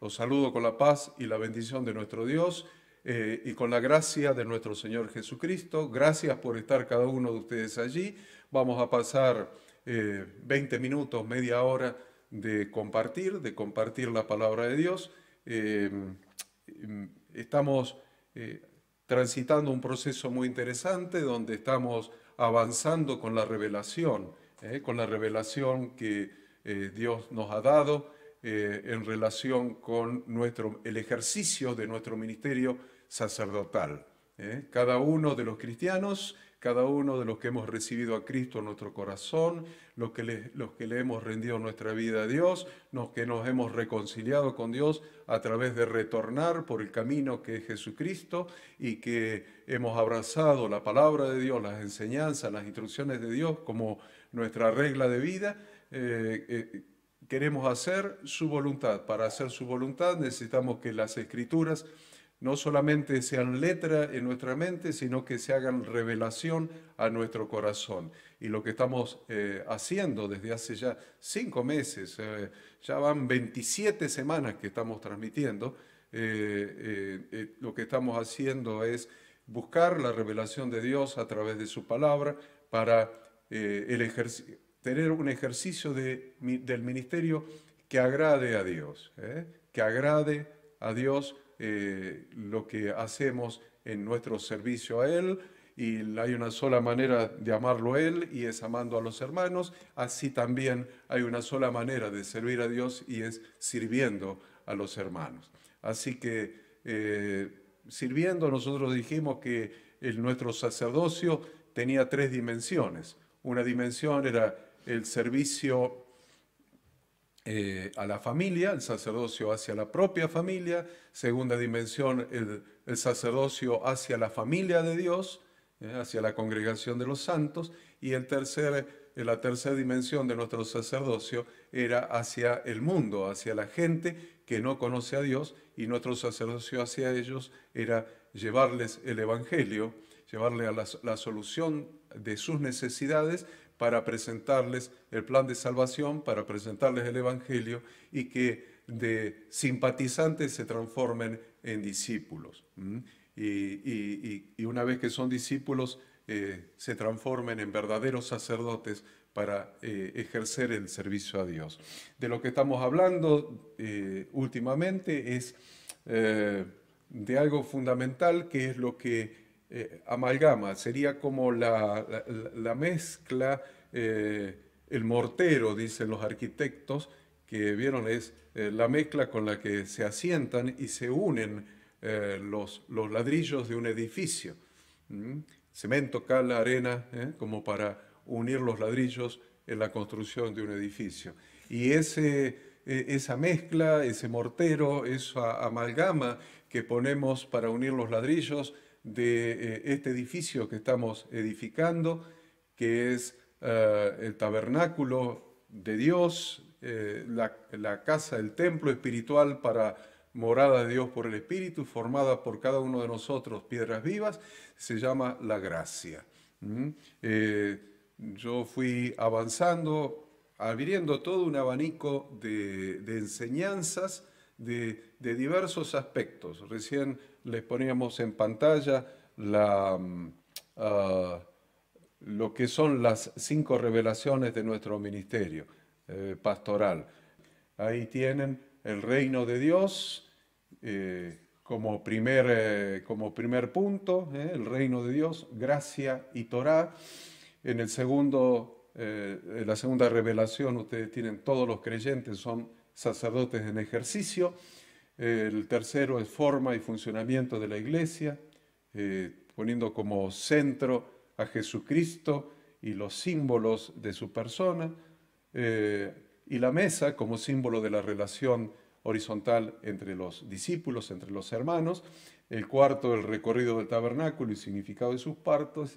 Los saludo con la paz y la bendición de nuestro Dios eh, y con la gracia de nuestro Señor Jesucristo. Gracias por estar cada uno de ustedes allí. Vamos a pasar 20 eh, minutos, media hora de compartir, de compartir la palabra de Dios. Eh, estamos transitando un proceso muy interesante donde estamos avanzando con la revelación, con la revelación que Dios nos ha dado eh, en relación con nuestro, el ejercicio de nuestro ministerio sacerdotal. ¿eh? Cada uno de los cristianos, cada uno de los que hemos recibido a Cristo en nuestro corazón, los que le, los que le hemos rendido nuestra vida a Dios, los que nos hemos reconciliado con Dios a través de retornar por el camino que es Jesucristo y que hemos abrazado la palabra de Dios, las enseñanzas, las instrucciones de Dios como nuestra regla de vida. Eh, eh queremos hacer su voluntad. Para hacer su voluntad necesitamos que las escrituras no solamente sean letra en nuestra mente, sino que se hagan revelación a nuestro corazón. Y lo que estamos eh, haciendo desde hace ya cinco meses, eh, ya van 27 semanas que estamos transmitiendo, eh, lo que estamos haciendo es buscar la revelación de Dios a través de su palabra para el ejercicio tener un ejercicio del ministerio que agrade a Dios, ¿eh? que agrade a Dios eh, lo que hacemos en nuestro servicio a Él. Y hay una sola manera de amarlo Él y es amando a los hermanos. Así también hay una sola manera de servir a Dios y es sirviendo a los hermanos. Así que eh, sirviendo nosotros dijimos que nuestro sacerdocio tenía tres dimensiones. Una dimensión era el servicio eh, a la familia, el sacerdocio hacia la propia familia, segunda dimensión, el, sacerdocio hacia la familia de Dios, eh, hacia la congregación de los santos, y el tercer, eh, la tercera dimensión de nuestro sacerdocio era hacia el mundo, hacia la gente que no conoce a Dios, y nuestro sacerdocio hacia ellos era llevarles el Evangelio, llevarles a la solución de sus necesidades, para presentarles el plan de salvación, para presentarles el Evangelio y que de simpatizantes se transformen en discípulos. Y, una vez que son discípulos, eh, se transformen en verdaderos sacerdotes para eh, ejercer el servicio a Dios. De lo que estamos hablando eh, últimamente es de algo fundamental que es lo que eh, amalgama, sería como la, mezcla, eh, el mortero, dicen los arquitectos, que vieron es eh, la mezcla con la que se asientan y se unen los, los, ladrillos de un edificio. ¿Mm? Cemento, cal, arena, como para unir los ladrillos en la construcción de un edificio. Y ese, e, esa mezcla, ese mortero, esa amalgama que ponemos para unir los ladrillos, de eh, este edificio que estamos edificando, que es eh, el tabernáculo de Dios, eh, la, casa, el templo espiritual para morada de Dios por el Espíritu, formada por cada uno de nosotros, piedras vivas, se llama la gracia. ¿Mm? yo fui avanzando, abriendo todo un abanico de, enseñanzas de, de diversos aspectos. Recién les poníamos en pantalla mm, ah, lo que son las cinco revelaciones de nuestro ministerio eh, pastoral. Ahí tienen el reino de Dios eh, como, primer, eh, como, primer, punto, el reino de Dios, gracia y Torá. En el segundo, en la segunda revelación, ustedes tienen todos los creyentes, son sacerdotes en ejercicio. El tercero es forma y funcionamiento de la iglesia, eh, poniendo como centro a Jesucristo y los símbolos de su persona. Eh, y la mesa como símbolo de la relación horizontal entre los discípulos, entre los hermanos. El cuarto, el recorrido del tabernáculo y significado de sus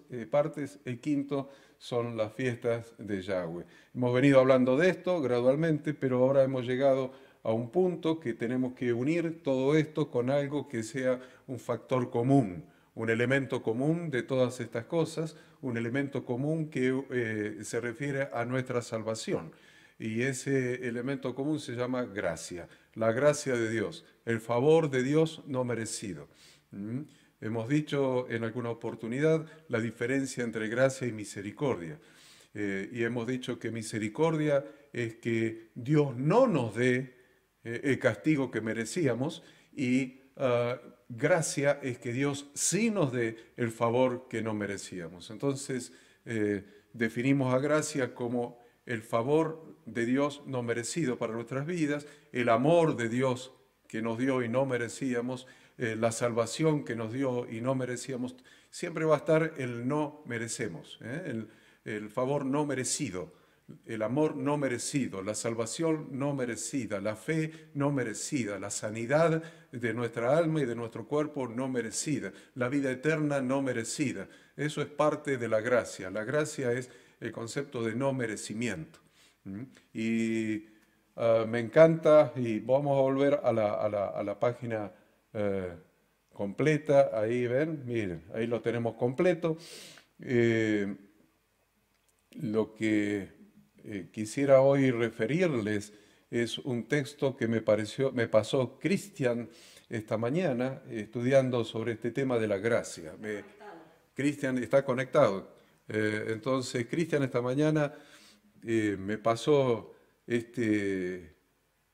eh, partes. El quinto son las fiestas de Yahweh. Hemos venido hablando de esto gradualmente, pero ahora hemos llegado a un punto que tenemos que unir todo esto con algo que sea un factor común, un elemento común de todas estas cosas, un elemento común que eh, se refiere a nuestra salvación. Y ese elemento común se llama gracia, la gracia de Dios, el favor de Dios no merecido. ¿Mm? Hemos dicho en alguna oportunidad la diferencia entre gracia y misericordia. Eh, y hemos dicho que misericordia es que Dios no nos dé eh, el castigo que merecíamos y ah, gracia es que Dios sí nos dé el favor que no merecíamos. Entonces, eh, definimos a gracia como el favor de Dios no merecido para nuestras vidas, el amor de Dios que nos dio y no merecíamos, eh, la salvación que nos dio y no merecíamos. Siempre va a estar el no merecemos, el favor no merecido el amor no merecido, la salvación no merecida, la fe no merecida, la sanidad de nuestra alma y de nuestro cuerpo no merecida, la vida eterna no merecida. Eso es parte de la gracia. La gracia es el concepto de no merecimiento. ¿Mm? Y ah, me encanta, y vamos a volver a la, página eh, completa, ahí ven, miren, ahí lo tenemos completo. Eh, lo que eh, quisiera hoy referirles es un texto que me, pareció, me pasó Cristian esta mañana eh, estudiando sobre este tema de la gracia. Cristian está conectado. Eh, entonces, Cristian esta mañana me pasó este,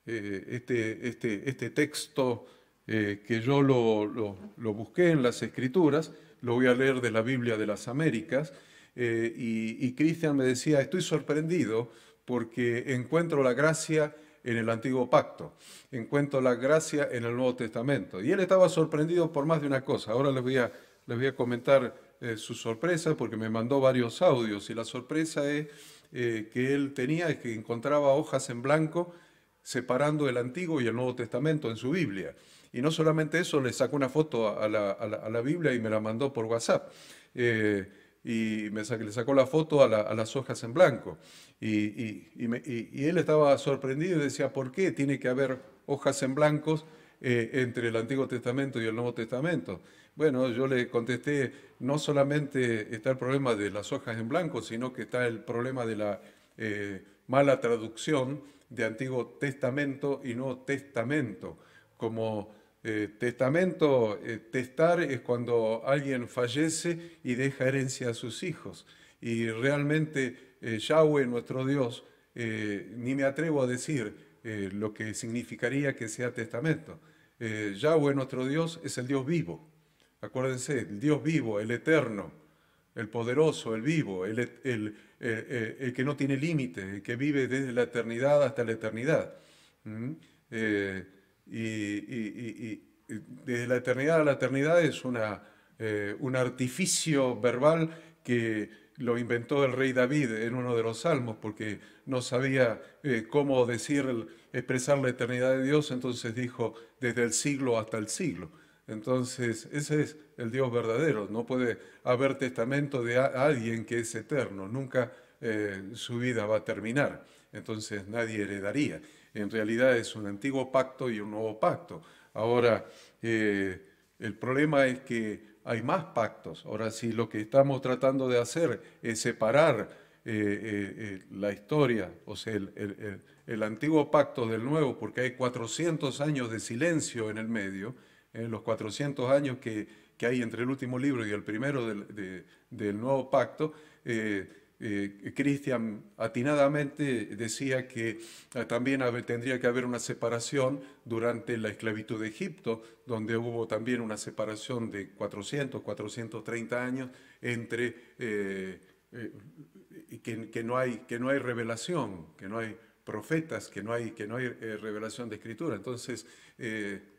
este, este, este texto que yo lo busqué en las escrituras, lo voy a leer de la Biblia de las Américas eh, y, Cristian me decía, estoy sorprendido porque encuentro la gracia en el antiguo pacto, encuentro la gracia en el Nuevo Testamento. Y él estaba sorprendido por más de una cosa. Ahora les voy a, les voy a comentar eh, su sorpresa porque me mandó varios audios y la sorpresa es eh, que él tenía es que encontraba hojas en blanco separando el Antiguo y el Nuevo Testamento en su Biblia. Y no solamente eso, le sacó una foto a la, a Biblia y me la mandó por WhatsApp y me le sacó la foto a, las hojas en blanco. Y, él estaba sorprendido y decía, ¿por qué tiene que haber hojas en blancos eh, entre el Antiguo Testamento y el Nuevo Testamento? Bueno, yo le contesté, no solamente está el problema de las hojas en blanco, sino que está el problema de la eh, mala traducción de Antiguo Testamento y Nuevo Testamento, como eh, testamento, eh, testar es cuando alguien fallece y deja herencia a sus hijos. Y realmente eh, Yahweh, nuestro Dios, ni me atrevo a decir lo que significaría que sea testamento. Yahweh, nuestro Dios, es el Dios vivo. Acuérdense, el Dios vivo, el eterno, el poderoso, el vivo, el, el, que no tiene límite, que vive desde la eternidad hasta la eternidad. Mm, y, desde la eternidad a la eternidad es una, eh, un artificio verbal que lo inventó el rey David en uno de los salmos, porque no sabía eh, cómo decir, expresar la eternidad de Dios, entonces dijo desde el siglo hasta el siglo. Entonces, ese es el Dios verdadero. No puede haber testamento de alguien que es eterno. Nunca eh, su vida va a terminar. Entonces, nadie heredaría en realidad es un antiguo pacto y un nuevo pacto. Ahora, eh, el problema es que hay más pactos. Ahora, si lo que estamos tratando de hacer es separar eh, eh, la historia, o sea, el, antiguo pacto del nuevo, porque hay 400 años de silencio en el medio, en los 400 años que, hay entre el último libro y el primero del, del nuevo pacto, eh, Cristian atinadamente decía que eh, también tendría que haber una separación durante la esclavitud de Egipto, donde hubo también una separación de 400, 430 años entre eh, que, no hay, que no hay revelación, que no hay profetas, que no hay, que no hay revelación de escritura. Entonces,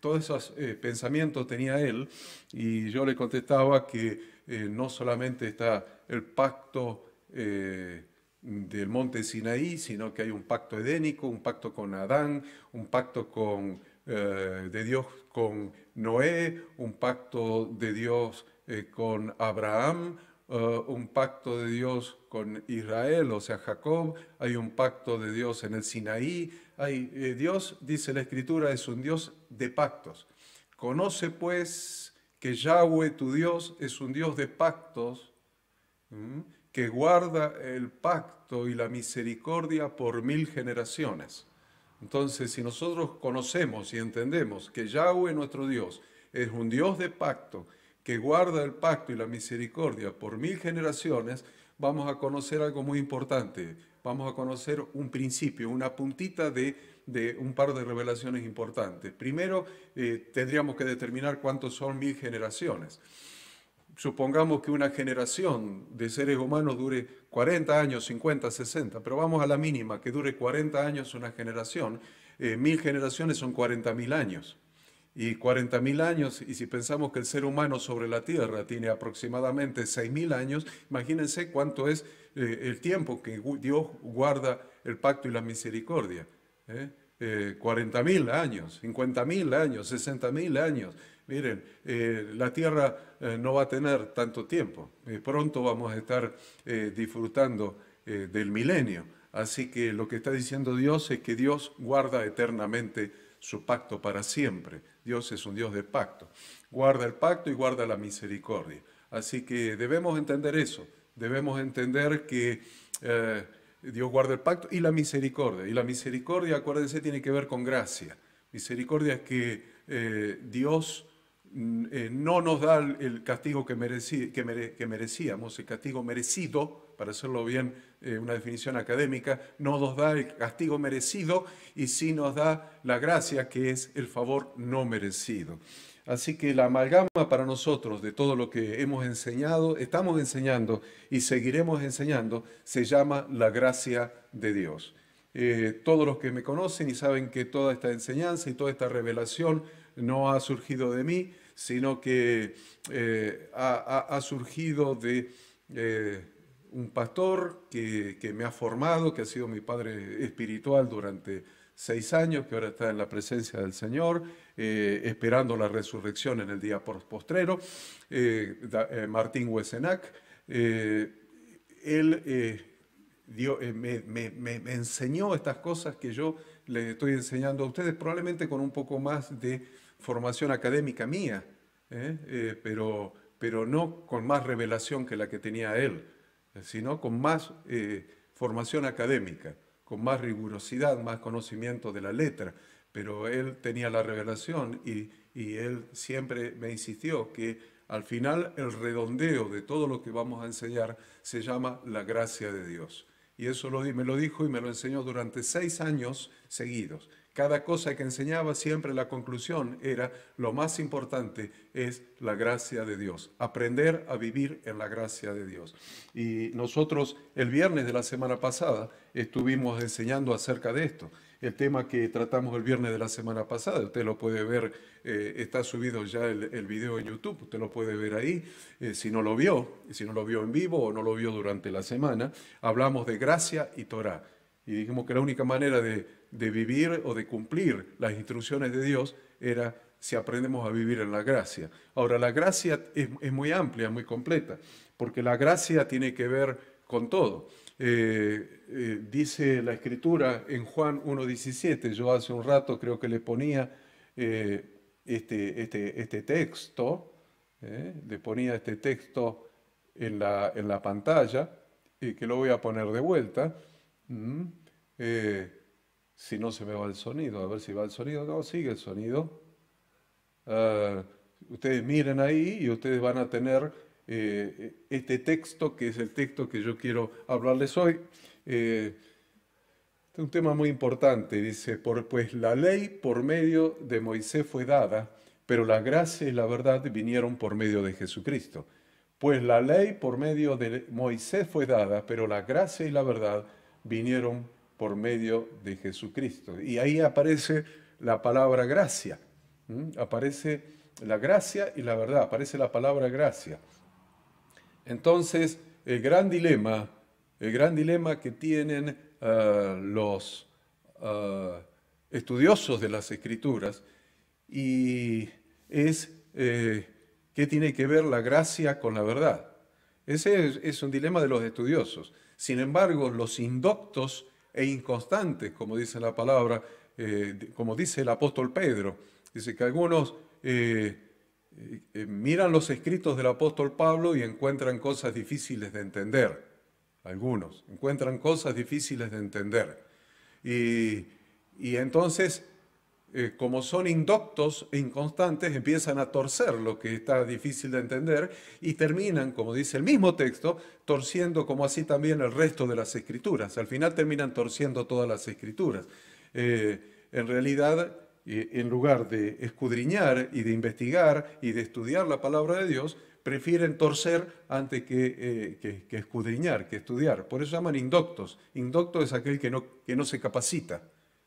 todos esos pensamientos tenía él y yo le contestaba que no solamente está el pacto, eh, del monte Sinaí, sino que hay un pacto edénico, un pacto con Adán, un pacto con, eh, de Dios con Noé, un pacto de Dios eh, con Abraham, un pacto de Dios con Israel, o sea, Jacob, hay un pacto de Dios en el Sinaí. Hay, Dios, dice la Escritura, es un Dios de pactos. Conoce pues que Yahweh, tu Dios, es un Dios de pactos, que guarda el pacto y la misericordia por mil generaciones. Entonces, si nosotros conocemos y entendemos que Yahweh nuestro Dios es un Dios de pacto, que guarda el pacto y la misericordia por mil generaciones, vamos a conocer algo muy importante, vamos a conocer un principio, una puntita de, un par de revelaciones importantes. Primero, eh, tendríamos que determinar cuántos son mil generaciones supongamos que una generación de seres humanos dure 40 años, 50, 60, pero vamos a la mínima, que dure 40 años una generación, eh, mil generaciones son 40 mil años. Y 40 mil años, y si pensamos que el ser humano sobre la Tierra tiene aproximadamente 6 mil años, imagínense cuánto es eh, el tiempo que Dios guarda el pacto y la misericordia. 40 ¿eh? mil años, 50 mil años, 60 mil años miren, eh, la tierra eh, no va a tener tanto tiempo, eh, pronto vamos a estar disfrutando del milenio. Así que lo que está diciendo Dios es que Dios guarda eternamente su pacto para siempre. Dios es un Dios de pacto. Guarda el pacto y guarda la misericordia. Así que debemos entender eso. Debemos entender que Dios guarda el pacto y la misericordia. Y la misericordia, acuérdense, tiene que ver con gracia. Misericordia es que Dios Mm, eh, no nos da el castigo que, merecíamos, el castigo merecido, para hacerlo bien, eh, una definición académica, no nos da el castigo merecido y sí nos da la gracia que es el favor no merecido. Así que la amalgama para nosotros de todo lo que hemos enseñado, estamos enseñando y seguiremos enseñando, se llama la gracia de Dios. Eh, todos los que me conocen y saben que toda esta enseñanza y toda esta revelación no ha surgido de mí, sino que eh, ha, surgido de eh, un pastor que, me ha formado, que ha sido mi padre espiritual durante seis años, que ahora está en la presencia del Señor, eh, esperando la resurrección en el día postrero, Martín Huesenac. él dio, me enseñó estas cosas que yo le estoy enseñando a ustedes, probablemente con un poco más de formación académica mía, ¿eh? Eh, pero, pero no con más revelación que la que tenía él, sino con más eh, formación académica, con más rigurosidad, más conocimiento de la letra. Pero él tenía la revelación y, y él siempre me insistió que al final el redondeo de todo lo que vamos a enseñar se llama la gracia de Dios. Y eso me lo dijo y me lo enseñó durante seis años seguidos. Cada cosa que enseñaba siempre la conclusión era, lo más importante es la gracia de Dios, aprender a vivir en la gracia de Dios. Y nosotros el viernes de la semana pasada estuvimos enseñando acerca de esto el tema que tratamos el viernes de la semana pasada. Usted lo puede ver, eh, está subido ya el, video en YouTube, usted lo puede ver ahí. Eh, si no lo vio, si no lo vio en vivo o no lo vio durante la semana, hablamos de gracia y Torah. Y dijimos que la única manera de, vivir o de cumplir las instrucciones de Dios era si aprendemos a vivir en la gracia. Ahora, la gracia es muy amplia, muy completa, porque la gracia tiene que ver con todo. Eh, eh, dice la escritura en Juan 1.17, yo hace un rato creo que le ponía eh, este, este, este, texto, le ponía este texto en la, pantalla, y que lo voy a poner de vuelta. si no se me va el sonido, a ver si va el sonido, no, sigue el sonido. Ah, ustedes miren ahí y ustedes van a tener eh, este texto, que es el texto que yo quiero hablarles hoy. es eh, un tema muy importante, dice, por, pues la ley por medio de Moisés fue dada, pero la gracia y la verdad vinieron por medio de Jesucristo. Pues la ley por medio de Moisés fue dada, pero la gracia y la verdad vinieron por medio de Jesucristo. Y ahí aparece la palabra gracia. Aparece la gracia y la verdad, aparece la palabra gracia. Entonces, el gran dilema, el gran dilema que tienen eh, los eh, estudiosos de las escrituras es eh, qué tiene que ver la gracia con la verdad. Ese es, un dilema de los estudiosos. Sin embargo, los indoctos e inconstantes, como dice la palabra, como dice el apóstol Pedro, dice que algunos eh, miran los escritos del apóstol Pablo y encuentran cosas difíciles de entender. Algunos encuentran cosas difíciles de entender. Y, entonces, eh, como son indoctos e inconstantes, empiezan a torcer lo que está difícil de entender y terminan, como dice el mismo texto, torciendo como así también el resto de las escrituras. Al final terminan torciendo todas las escrituras. Eh, en realidad, eh, en lugar de escudriñar y de investigar y de estudiar la palabra de Dios, prefieren torcer antes que, eh, escudriñar, que estudiar. Por eso llaman indoctos. Indocto es aquel que no, se capacita,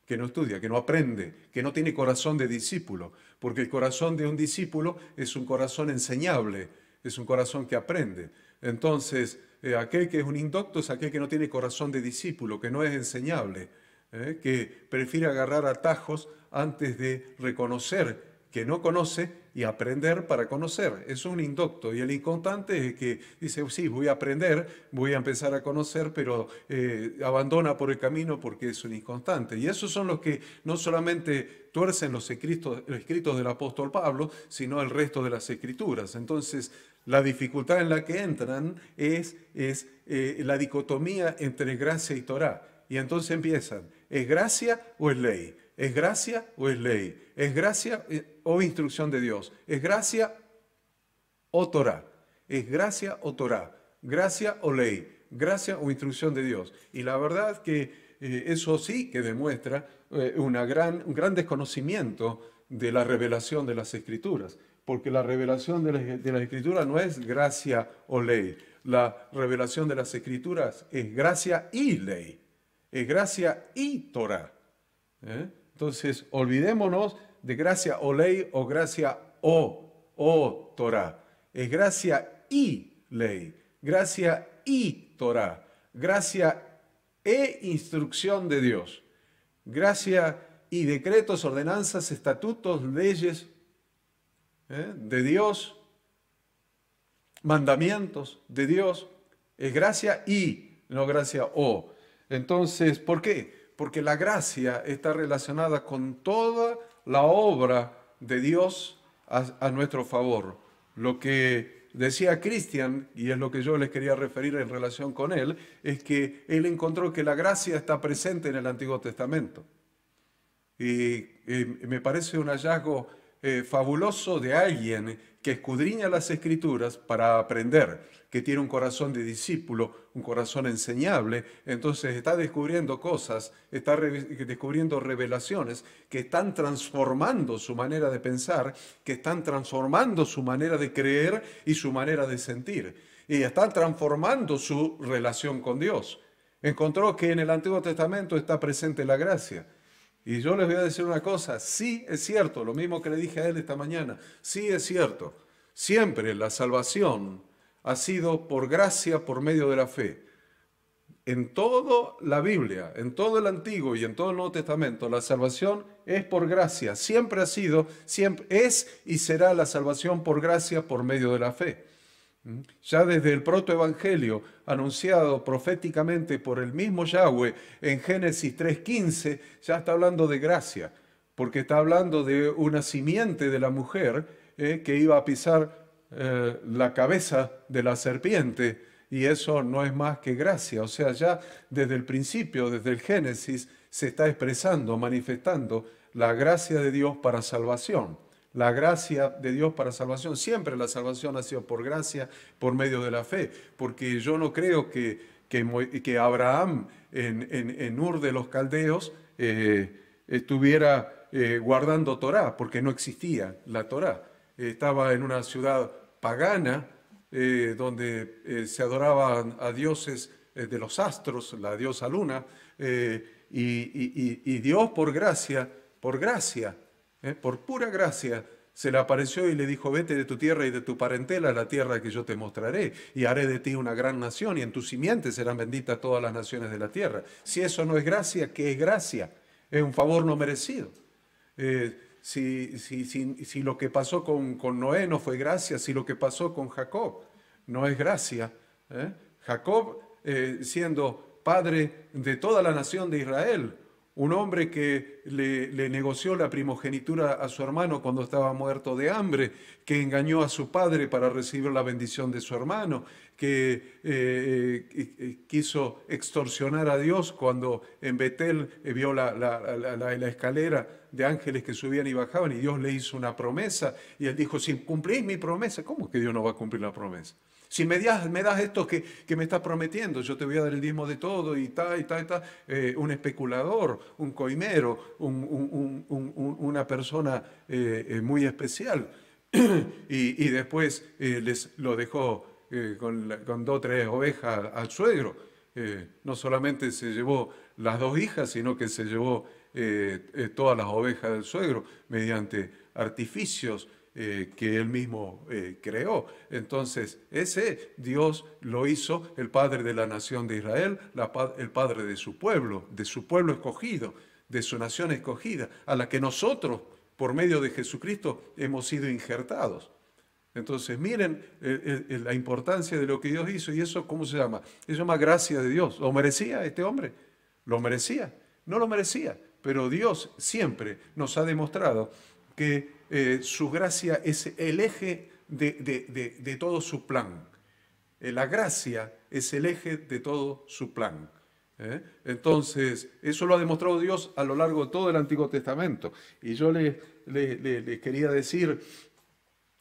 que no estudia, que no aprende, que no tiene corazón de discípulo, porque el corazón de un discípulo es un corazón enseñable, es un corazón que aprende. Entonces, eh, aquel que es un indocto es aquel que no tiene corazón de discípulo, que no es enseñable ¿eh? que prefiere agarrar atajos antes de reconocer que no conoce y aprender para conocer. Es un indocto. Y el inconstante es que dice, sí, voy a aprender, voy a empezar a conocer, pero eh, abandona por el camino porque es un inconstante. Y esos son los que no solamente tuercen los escritos, escritos del apóstol Pablo, sino el resto de las escrituras. Entonces, la dificultad en la que entran es, es eh, la dicotomía entre gracia y Torah. Y entonces empiezan ¿Es gracia o es ley? ¿Es gracia o es ley? ¿Es gracia eh, o oh instrucción de Dios? ¿Es gracia o torá? ¿Es gracia o Torah? ¿Gracia o ley? ¿Gracia o instrucción de Dios? Y la verdad que eh, eso sí que demuestra eh, gran, un gran desconocimiento de la revelación de las escrituras, porque la revelación de, la, de las escrituras no es gracia o ley, la revelación de las escrituras es gracia y ley es eh, gracia y Torah. ¿eh? Entonces, olvidémonos de gracia o ley o gracia o, o Torah. Es gracia y ley, gracia y Torah, gracia e instrucción de Dios, gracia y decretos, ordenanzas, estatutos, leyes ¿eh? de Dios, mandamientos de Dios, es gracia y, no gracia o. Entonces, ¿por qué? Porque la gracia está relacionada con toda la obra de Dios a, nuestro favor. Lo que decía Cristian, y es lo que yo les quería referir en relación con él, es que él encontró que la gracia está presente en el Antiguo Testamento. Y, y me parece un hallazgo eh, fabuloso de alguien que escudriña las escrituras para aprender, que tiene un corazón de discípulo, un corazón enseñable, entonces está descubriendo cosas, está descubriendo revelaciones que están transformando su manera de pensar, que están transformando su manera de creer y su manera de sentir, y están transformando su relación con Dios. Encontró que en el Antiguo Testamento está presente la gracia y yo les voy a decir una cosa, sí es cierto, lo mismo que le dije a él esta mañana, sí es cierto, siempre la salvación ha sido por gracia, por medio de la fe. En toda la Biblia, en todo el Antiguo y en todo el Nuevo Testamento, la salvación es por gracia, siempre ha sido, siempre es y será la salvación por gracia, por medio de la fe. Ya desde el protoevangelio, anunciado proféticamente por el mismo Yahweh en Génesis 3.15, ya está hablando de gracia, porque está hablando de una simiente de la mujer eh, que iba a pisar eh, la cabeza de la serpiente, y eso no es más que gracia. O sea, ya desde el principio, desde el Génesis, se está expresando, manifestando la gracia de Dios para salvación la gracia de Dios para salvación. Siempre la salvación ha sido por gracia, por medio de la fe, porque yo no creo que, que, Abraham en, Ur de los Caldeos eh, estuviera eh, guardando Torá, porque no existía la Torá. Estaba en una ciudad pagana eh, donde se adoraban a dioses de los astros, la diosa luna, y Dios por gracia, por gracia, ¿eh? por pura gracia, se le apareció y le dijo, vete de tu tierra y de tu parentela a la tierra que yo te mostraré, y haré de ti una gran nación, y en tu simiente serán benditas todas las naciones de la tierra. Si eso no es gracia, ¿qué es gracia? Es un favor no merecido. Eh, si, lo que pasó con, Noé no fue gracia, si lo que pasó con Jacob no es gracia, ¿eh? Jacob siendo padre de toda la nación de Israel, un hombre que le, negoció la primogenitura a su hermano cuando estaba muerto de hambre, que engañó a su padre para recibir la bendición de su hermano, que eh, eh, quiso extorsionar a Dios cuando en Betel eh, vio la, escalera de ángeles que subían y bajaban y Dios le hizo una promesa y él dijo, si cumplís mi promesa, ¿cómo que Dios no va a cumplir la promesa? Si me das, esto que, me estás prometiendo, yo te voy a dar el mismo de todo y tal, y tal, y eh, un especulador, un coimero, una persona eh, eh, muy especial. y, después les lo dejó con, con, dos o tres ovejas al suegro. no solamente se llevó las dos hijas, sino que se llevó todas las ovejas del suegro mediante artificios eh, que él mismo eh, creó. Entonces, ese Dios lo hizo el Padre de la nación de Israel, el Padre de su pueblo, de su pueblo escogido, de su nación escogida, a la que nosotros, por medio de Jesucristo, hemos sido injertados. Entonces, miren eh, la importancia de lo que Dios hizo y eso, ¿cómo se llama? Se llama gracia de Dios. ¿Lo merecía este hombre? ¿Lo merecía? No lo merecía, pero Dios siempre nos ha demostrado que eh, su gracia es el eje de, todo su plan. Eh, la gracia es el eje de todo su plan. ¿eh? Entonces, eso lo ha demostrado Dios a lo largo de todo el Antiguo Testamento. Y yo les quería decir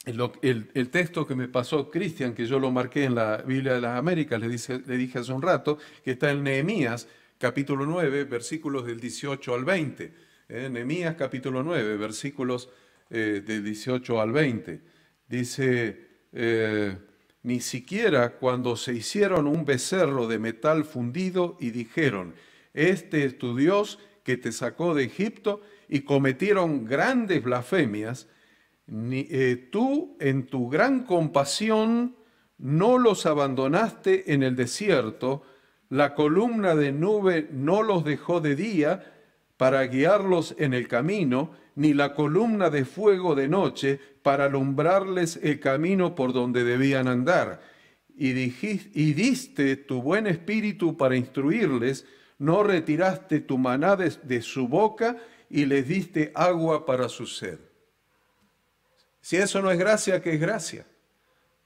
el, texto que me pasó Cristian, que yo lo marqué en la Biblia de las Américas, le, le dije hace un rato, que está en Nehemías, capítulo 9, versículos del 18 al 20 en ¿eh? capítulo 9, versículos eh, de 18 al 20. Dice, eh, ni siquiera cuando se hicieron un becerro de metal fundido y dijeron, este es tu Dios que te sacó de Egipto y cometieron grandes blasfemias, ni, tú en tu gran compasión no los abandonaste en el desierto, la columna de nube no los dejó de día, para guiarlos en el camino, ni la columna de fuego de noche para alumbrarles el camino por donde debían andar. Y, diste tu buen espíritu para instruirles, no retiraste tu maná de, su boca y les diste agua para su sed. Si eso no es gracia, ¿qué es gracia?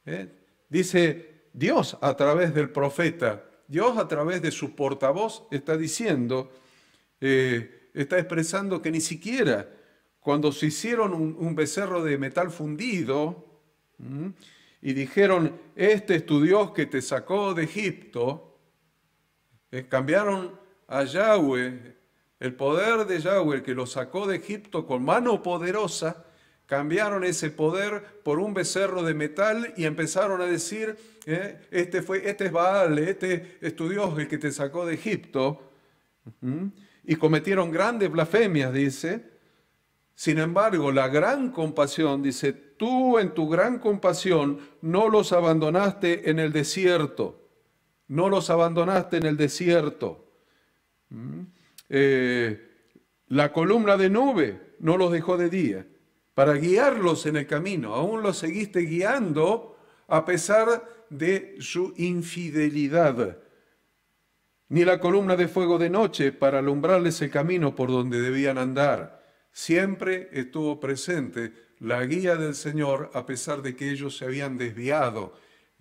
¿Eh? Dice Dios a través del profeta, Dios a través de su portavoz está diciendo, eh, está expresando que ni siquiera cuando se hicieron un, becerro de metal fundido y dijeron, este es tu Dios que te sacó de Egipto, eh, cambiaron a Yahweh, el poder de Yahweh que lo sacó de Egipto con mano poderosa, cambiaron ese poder por un becerro de metal y empezaron a decir, eh, este, fue, este es Baal, este es tu Dios el que te sacó de Egipto y cometieron grandes blasfemias, dice. Sin embargo, la gran compasión, dice, tú en tu gran compasión no los abandonaste en el desierto, no los abandonaste en el desierto. Mm. Eh, la columna de nube no los dejó de día para guiarlos en el camino, aún los seguiste guiando a pesar de su infidelidad ni la columna de fuego de noche para alumbrarles el camino por donde debían andar. Siempre estuvo presente la guía del Señor a pesar de que ellos se habían desviado.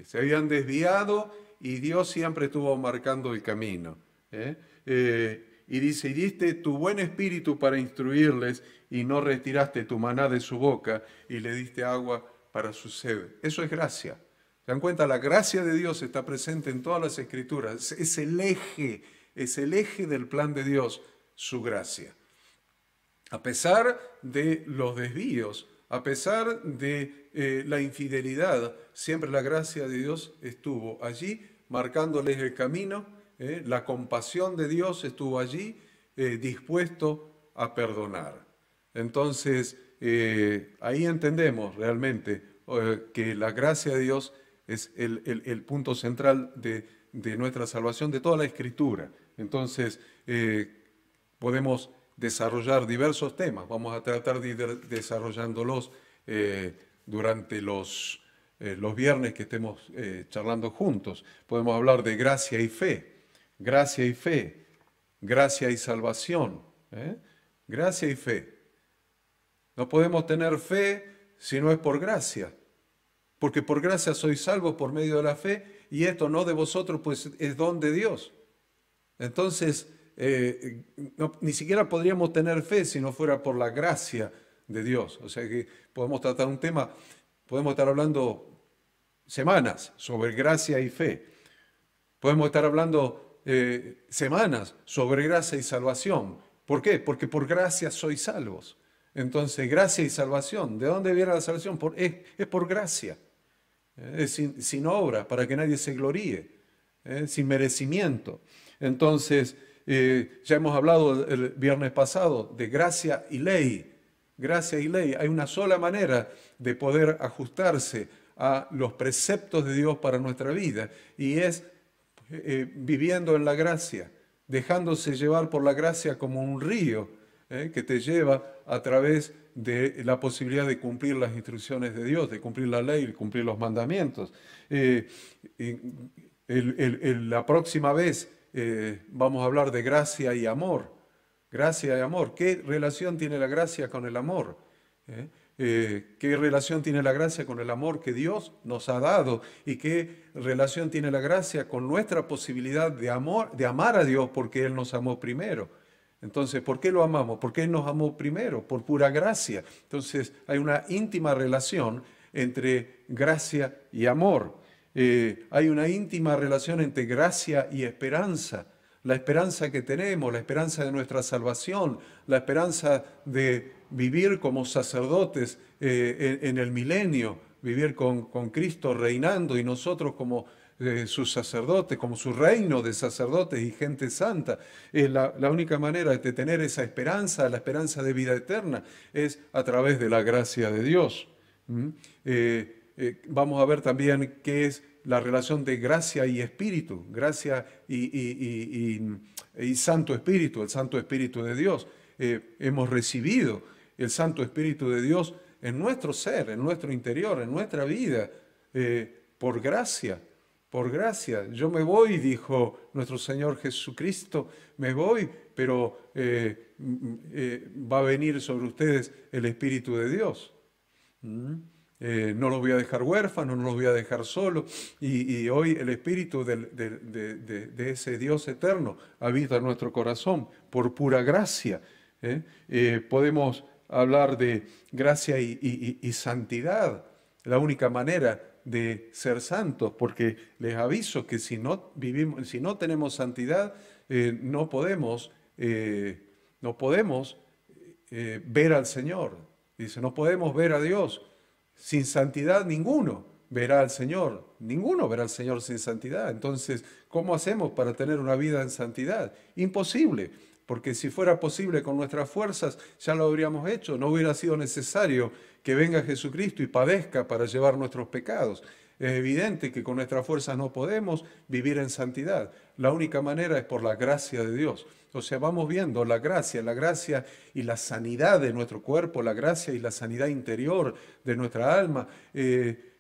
Se habían desviado y Dios siempre estuvo marcando el camino. ¿eh? Eh, y dice, diste tu buen espíritu para instruirles y no retiraste tu maná de su boca y le diste agua para su sed. Eso es gracia. ¿Se dan cuenta? La gracia de Dios está presente en todas las escrituras. Es el eje, es el eje del plan de Dios, su gracia. A pesar de los desvíos, a pesar de eh, la infidelidad, siempre la gracia de Dios estuvo allí, marcándoles el camino. Eh, la compasión de Dios estuvo allí, eh, dispuesto a perdonar. Entonces, ahí entendemos realmente que la gracia de Dios es el, punto central de, nuestra salvación, de toda la escritura. Entonces, eh, podemos desarrollar diversos temas, vamos a tratar de ir desarrollándolos eh, durante los, eh, los viernes que estemos charlando juntos. Podemos hablar de gracia y fe, gracia y fe, gracia y salvación, gracia y fe. No podemos tener fe si no es por gracia porque por gracia sois salvos por medio de la fe, y esto no de vosotros, pues es don de Dios. Entonces, eh, ni siquiera podríamos tener fe si no fuera por la gracia de Dios. O sea que podemos tratar un tema, podemos estar hablando semanas sobre gracia y fe. Podemos estar hablando eh, semanas sobre gracia y salvación. ¿Por qué? Porque por gracia sois salvos. Entonces, gracia y salvación. ¿De dónde viene la salvación? es, es por gracia. ¿eh? sin, obra, para que nadie se gloríe, ¿eh? sin merecimiento. Entonces, eh, ya hemos hablado el viernes pasado de gracia y ley. Gracia y ley. Hay una sola manera de poder ajustarse a los preceptos de Dios para nuestra vida y es viviendo en la gracia, dejándose llevar por la gracia como un río ¿eh? que te lleva a través de la posibilidad de cumplir las instrucciones de Dios, de cumplir la ley, de cumplir los mandamientos. Eh, la próxima vez eh, vamos a hablar de gracia y amor. Gracia y amor. ¿Qué relación tiene la gracia con el amor? qué relación tiene la gracia con el amor que Dios nos ha dado y qué relación tiene la gracia con nuestra posibilidad de, amor, de amar a Dios porque Él nos amó primero. Entonces, ¿por qué lo amamos? Porque Él nos amó primero, por pura gracia. Entonces, hay una íntima relación entre gracia y amor. Eh, hay una íntima relación entre gracia y esperanza. La esperanza que tenemos, la esperanza de nuestra salvación, la esperanza de vivir como sacerdotes eh, en, el milenio, vivir con Cristo reinando y nosotros como sus sacerdotes, como su reino de sacerdotes y gente santa. Es la, única manera de tener esa esperanza, la esperanza de vida eterna, es a través de la gracia de Dios. ¿Mm? Eh, eh, vamos a ver también qué es la relación de gracia y espíritu, gracia y, y, y Santo Espíritu, el Santo Espíritu de Dios. Eh, hemos recibido el Santo Espíritu de Dios en nuestro ser, en nuestro interior, en nuestra vida, por gracia por gracia. Yo me voy, dijo nuestro Señor Jesucristo, me voy, pero eh, mm, eh, va a venir sobre ustedes el Espíritu de Dios. Mm, eh, no los voy a dejar huérfanos, no los voy a dejar solos. Y, hoy el Espíritu de, ese Dios eterno habita en nuestro corazón por pura gracia. podemos hablar de gracia y, y santidad. La única manera de ser santos, porque les aviso que si no vivimos, si no tenemos santidad, eh, no podemos, eh, no podemos eh, ver al Señor. Dice, no podemos ver a Dios sin santidad ninguno verá al Señor. Ninguno verá al Señor sin santidad. Entonces, ¿cómo hacemos para tener una vida en santidad? Imposible porque si fuera posible con nuestras fuerzas ya lo habríamos hecho, no hubiera sido necesario que venga Jesucristo y padezca para llevar nuestros pecados. Es evidente que con nuestras fuerzas no podemos vivir en santidad. La única manera es por la gracia de Dios. O sea, vamos viendo la gracia, la gracia y la sanidad de nuestro cuerpo, la gracia y la sanidad interior de nuestra alma. Eh,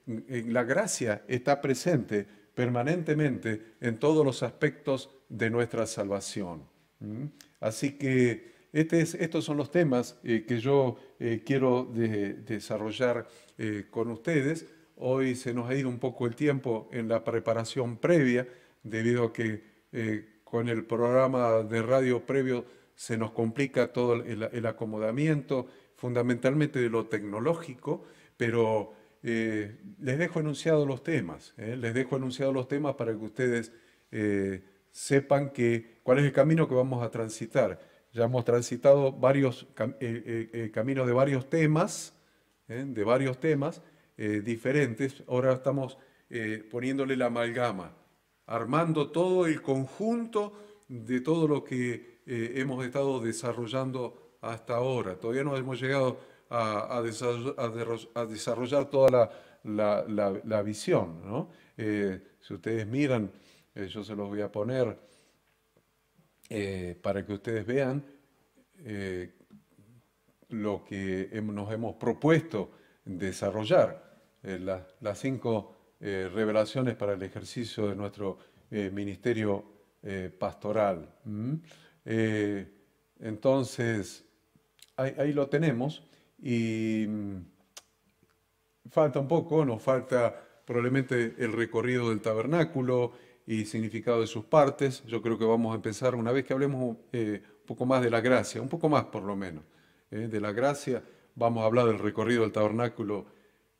la gracia está presente permanentemente en todos los aspectos de nuestra salvación. ¿Mm? Así que este estos son los temas eh, que yo eh, quiero desarrollar eh, con ustedes. Hoy se nos ha ido un poco el tiempo en la preparación previa, debido a que con el programa de radio previo se nos complica todo el, el acomodamiento, fundamentalmente de lo tecnológico, pero les dejo enunciados los temas, les dejo enunciados los temas para que ustedes sepan que, cuál es el camino que vamos a transitar. Ya hemos transitado varios eh, eh, eh, caminos de varios temas, de varios temas diferentes. Ahora estamos poniéndole la amalgama, armando todo el conjunto de todo lo que hemos estado desarrollando hasta ahora. Todavía no hemos llegado a, desarrollar, toda la, visión. si ustedes miran yo se los voy a poner eh, para que ustedes vean eh, lo que nos hemos propuesto desarrollar, eh, las cinco revelaciones para el ejercicio de nuestro ministerio pastoral. entonces, ahí, lo tenemos y mm, falta un poco, nos falta probablemente el recorrido del tabernáculo, y significado de sus partes. Yo creo que vamos a empezar una vez que hablemos eh, un poco más de la gracia, un poco más por lo menos, eh, de la gracia. Vamos a hablar del recorrido del tabernáculo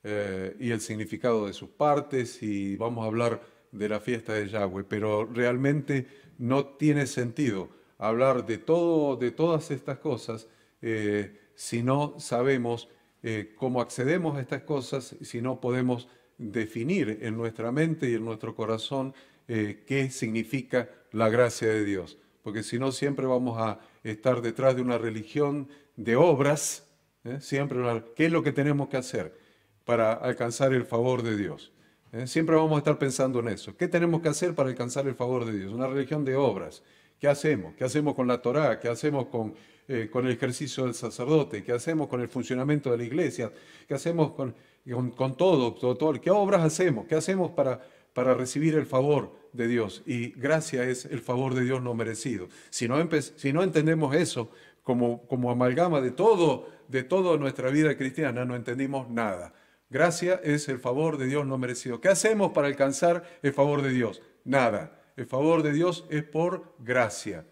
eh, y el significado de sus partes y vamos a hablar de la fiesta de Yahweh, pero realmente no tiene sentido hablar de, todo, de todas estas cosas si no sabemos cómo accedemos a estas cosas, si no podemos definir en nuestra mente y en nuestro corazón eh, qué significa la gracia de Dios, porque si no siempre vamos a estar detrás de una religión de obras, ¿eh? siempre qué es lo que tenemos que hacer para alcanzar el favor de Dios. ¿Eh? Siempre vamos a estar pensando en eso. ¿Qué tenemos que hacer para alcanzar el favor de Dios? Una religión de obras. ¿Qué hacemos? ¿Qué hacemos con la Torá? ¿Qué hacemos con, con el ejercicio del sacerdote? ¿Qué hacemos con el funcionamiento de la iglesia? ¿Qué hacemos con, con, todo, todo, todo? ¿Qué obras hacemos? ¿Qué hacemos para para recibir el favor de Dios. Y gracia es el favor de Dios no merecido. Si no, entendemos eso como, como amalgama de todo, de toda nuestra vida cristiana, no entendimos nada. Gracia es el favor de Dios no merecido. ¿Qué hacemos para alcanzar el favor de Dios? Nada. El favor de Dios es por gracia.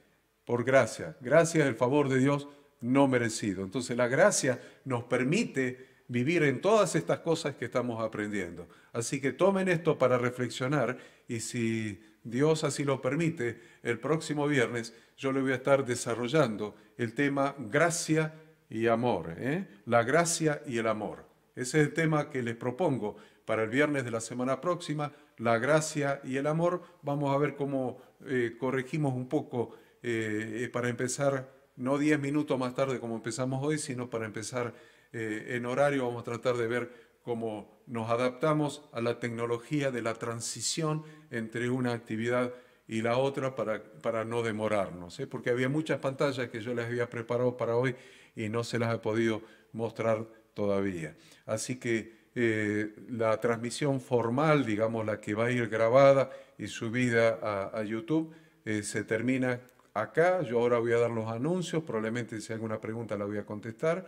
Por gracia. Gracia es el favor de Dios no merecido. Entonces la gracia nos permite vivir en todas estas cosas que estamos aprendiendo. Así que tomen esto para reflexionar y si Dios así lo permite, el próximo viernes yo le voy a estar desarrollando el tema gracia y amor, ¿eh? la gracia y el amor. Ese es el tema que les propongo para el viernes de la semana próxima, la gracia y el amor. Vamos a ver cómo eh, corregimos un poco eh, para empezar, no 10 minutos más tarde como empezamos hoy, sino para empezar eh, en horario vamos a tratar de ver cómo nos adaptamos a la tecnología de la transición entre una actividad y la otra para, no demorarnos, ¿eh? porque había muchas pantallas que yo les había preparado para hoy y no se las he podido mostrar todavía. Así que eh, la transmisión formal, digamos, la que va a ir grabada y subida a, YouTube, se termina acá. Yo ahora voy a dar los anuncios, probablemente si hay alguna pregunta la voy a contestar.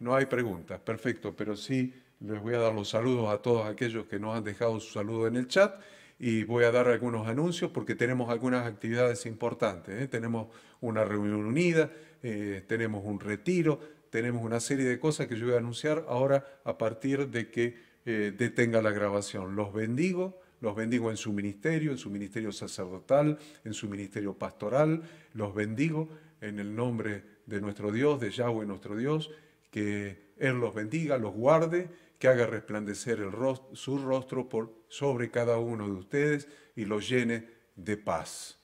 No hay preguntas, perfecto, pero sí les voy a dar los saludos a todos aquellos que nos han dejado su saludo en el chat y voy a dar algunos anuncios porque tenemos algunas actividades importantes. ¿eh? Tenemos una reunión unida, eh, tenemos un retiro, tenemos una serie de cosas que yo voy a anunciar ahora a partir de que eh, detenga la grabación. Los bendigo. Los bendigo en su ministerio, en su ministerio sacerdotal, en su ministerio pastoral. Los bendigo en el nombre de nuestro Dios, de Yahweh nuestro Dios que Él los bendiga, los guarde, que haga resplandecer su rostro por, sobre cada uno de ustedes y los llene de paz.